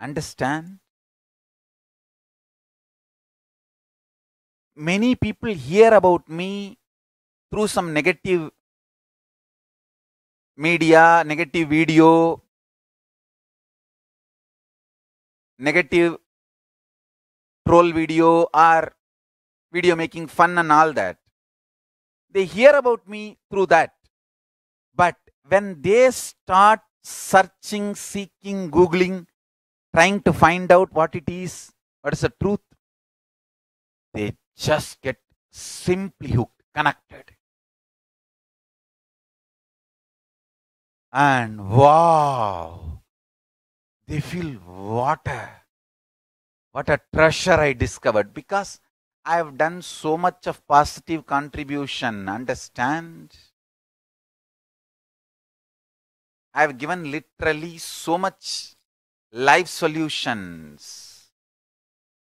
Understand? Many people hear about me through some negative media, negative video, negative troll video, or video making fun and all that. They hear about me through that. But when they start searching, seeking, googling, trying to find out what it is, what is the truth, they just get simply hooked, connected. And wow, they feel water. What a treasure I discovered because I have done so much of positive contribution, understand? I have given literally so much life solutions,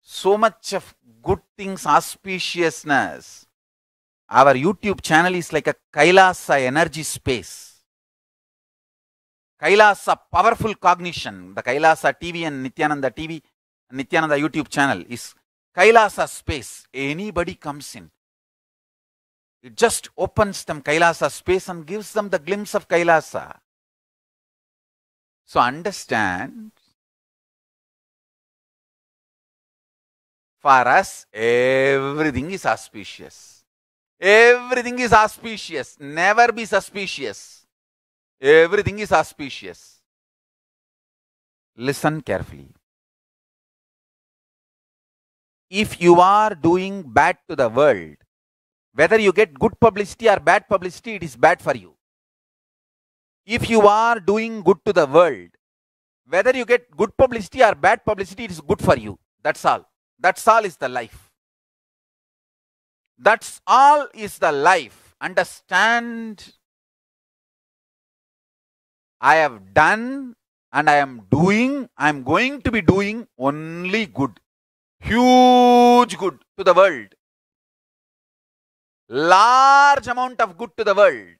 so much of good things, auspiciousness. Our YouTube channel is like a Kailasa energy space. Kailasa powerful cognition, the Kailasa TV and Nityananda TV, Nityananda YouTube channel is Kailasa space. Anybody comes in. It just opens them Kailasa space and gives them the glimpse of Kailasa. So understand For us, everything is auspicious. Everything is auspicious. Never be suspicious. Everything is auspicious. Listen carefully. If you are doing bad to the world, whether you get good publicity or bad publicity, it is bad for you. If you are doing good to the world, whether you get good publicity or bad publicity, it is good for you. That's all. That's all is the life. That's all is the life. Understand? I have done and I am doing, I am going to be doing only good. Huge good to the world. Large amount of good to the world.